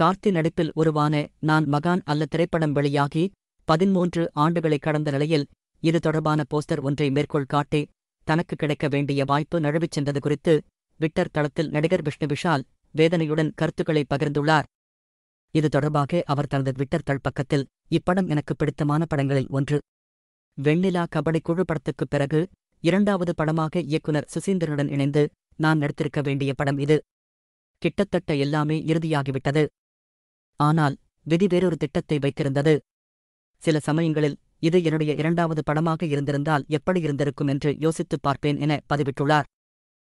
கார்த்தி நடிப்பில் உருவான நான் மகான் அல்ல திரைப்படம் வெளியாகி பதிமூன்று ஆண்டுகளை கடந்த நிலையில் இது தொடர்பான போஸ்டர் ஒன்றை மேற்கோள் காட்டி தனக்கு கிடைக்க வேண்டிய வாய்ப்பு நழுவிச் சென்றது குறித்து விட்டர் தளத்தில் நடிகர் விஷ்ணு விஷால் வேதனையுடன் கருத்துக்களை பகிர்ந்துள்ளார் இது தொடர்பாக அவர் தனது ட்விட்டர் பக்கத்தில் இப்படம் எனக்கு பிடித்தமான படங்களில் ஒன்று வெண்ணிலா கபடி குழு படத்துக்குப் பிறகு இரண்டாவது படமாக இயக்குனர் சுசீந்திரனுடன் இணைந்து நான் நடித்திருக்க வேண்டிய படம் இது கிட்டத்தட்ட எல்லாமே இறுதியாகிவிட்டது ஆனால் விதி வேறொரு திட்டத்தை வைத்திருந்தது சில சமயங்களில் இது என்னுடைய இரண்டாவது படமாக இருந்திருந்தால் எப்படி இருந்திருக்கும் என்று யோசித்துப் பார்ப்பேன் என பதிவிட்டுள்ளார்